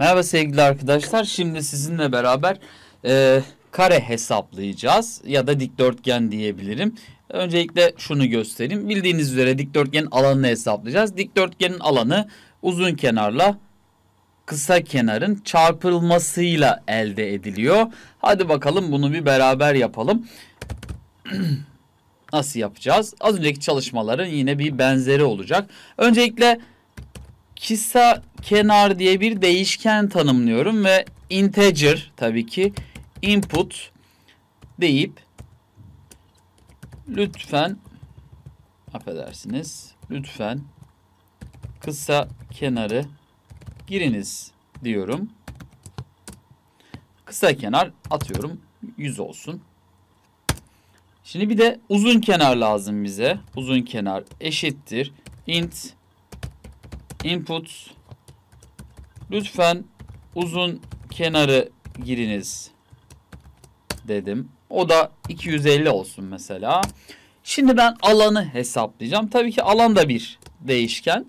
Merhaba sevgili arkadaşlar. Şimdi sizinle beraber e, kare hesaplayacağız ya da dikdörtgen diyebilirim. Öncelikle şunu göstereyim. Bildiğiniz üzere dikdörtgenin alanını hesaplayacağız. Dikdörtgenin alanı uzun kenarla kısa kenarın çarpılmasıyla elde ediliyor. Hadi bakalım bunu bir beraber yapalım. Nasıl yapacağız? Az önceki çalışmaların yine bir benzeri olacak. Öncelikle kısa kenar diye bir değişken tanımlıyorum ve integer tabii ki input deyip lütfen affedersiniz lütfen kısa kenarı giriniz diyorum. Kısa kenar atıyorum 100 olsun. Şimdi bir de uzun kenar lazım bize. Uzun kenar eşittir int Input lütfen uzun kenarı giriniz dedim. O da 250 olsun mesela. Şimdi ben alanı hesaplayacağım. Tabii ki alan da bir değişken.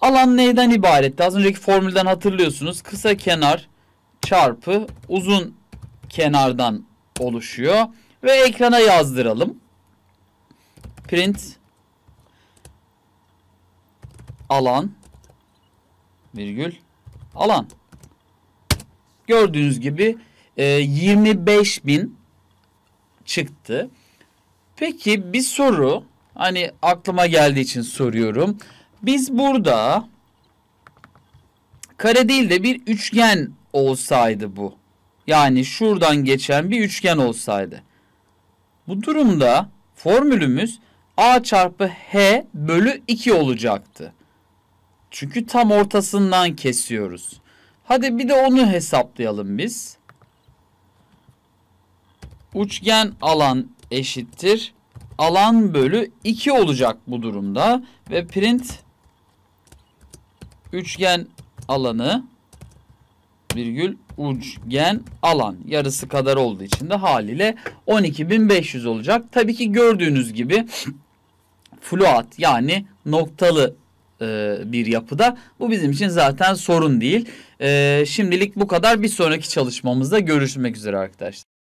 Alan neyden ibaretti? Az önceki formülden hatırlıyorsunuz. Kısa kenar çarpı uzun kenardan oluşuyor. Ve ekrana yazdıralım. Print alan virgül alan. Gördüğünüz gibi e, 25 bin çıktı. Peki bir soru hani aklıma geldiği için soruyorum. Biz burada kare değil de bir üçgen olsaydı bu. Yani şuradan geçen bir üçgen olsaydı. Bu durumda formülümüz a çarpı h bölü 2 olacaktı. Çünkü tam ortasından kesiyoruz. Hadi bir de onu hesaplayalım biz. Uçgen alan eşittir. Alan bölü 2 olacak bu durumda. Ve print üçgen alanı virgül uçgen alan yarısı kadar olduğu için de haliyle 12.500 olacak. Tabii ki gördüğünüz gibi fluat yani noktalı e, bir yapıda. Bu bizim için zaten sorun değil. E, şimdilik bu kadar. Bir sonraki çalışmamızda görüşmek üzere arkadaşlar.